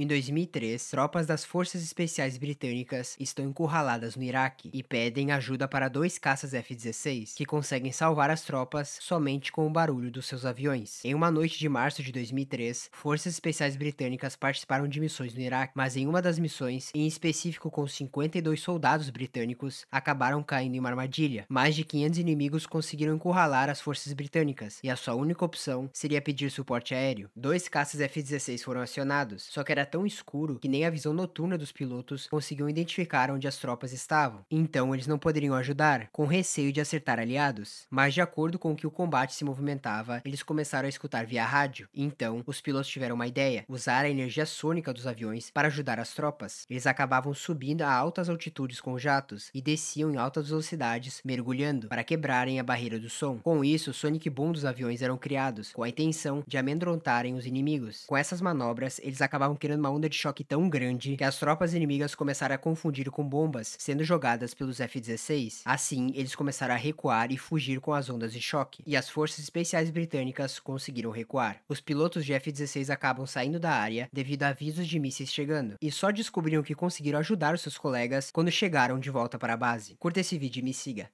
Em 2003, tropas das Forças Especiais Britânicas estão encurraladas no Iraque e pedem ajuda para dois caças F-16, que conseguem salvar as tropas somente com o barulho dos seus aviões. Em uma noite de março de 2003, forças especiais britânicas participaram de missões no Iraque, mas em uma das missões, em específico com 52 soldados britânicos, acabaram caindo em uma armadilha. Mais de 500 inimigos conseguiram encurralar as forças britânicas, e a sua única opção seria pedir suporte aéreo. Dois caças F-16 foram acionados, só que era tão escuro que nem a visão noturna dos pilotos conseguiu identificar onde as tropas estavam, então eles não poderiam ajudar, com receio de acertar aliados. Mas de acordo com o que o combate se movimentava, eles começaram a escutar via rádio. Então, os pilotos tiveram uma ideia: usar a energia sônica dos aviões para ajudar as tropas. Eles acabavam subindo a altas altitudes com jatos e desciam em altas velocidades, mergulhando, para quebrarem a barreira do som. Com isso, o Sonic Boom dos aviões eram criados, com a intenção de amedrontarem os inimigos. Com essas manobras, eles acabavam criando uma onda de choque tão grande que as tropas inimigas começaram a confundir com bombas sendo jogadas pelos F-16. Assim, eles começaram a recuar e fugir com as ondas de choque, e as forças especiais britânicas conseguiram recuar. Os pilotos de F-16 acabam saindo da área devido a avisos de mísseis chegando, e só descobriram que conseguiram ajudar os seus colegas quando chegaram de volta para a base. Curta esse vídeo e me siga.